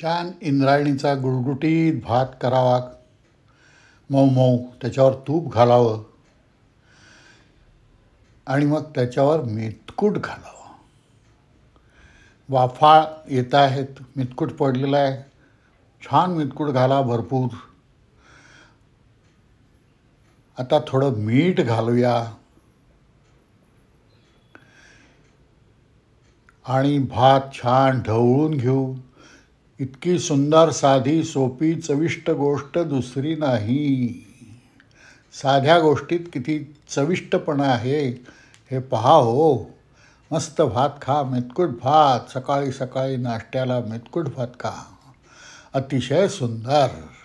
छान इंद्रायणीचा गुळगुटीत भात करावा मऊ मऊ त्याच्यावर तूप घालावं आणि मग त्याच्यावर मेतकूट घालावं वाफाळ येत आहेत मितकूट पडलेला आहे छान मितकूट घाला भरपूर आता थोडं मीठ घालूया आणि भात छान ढवळून घेऊ इतकी सुंदर साधी सोपी चविष्ट गोष्ट दुसरी नाही साध्या गोष्टीत किती चविष्टपणा आहे हे पहा हो मस्त भात खा मेतकुट भात सकाळी सकाळी नाश्त्याला मेतकुट भात खा अतिशय सुंदर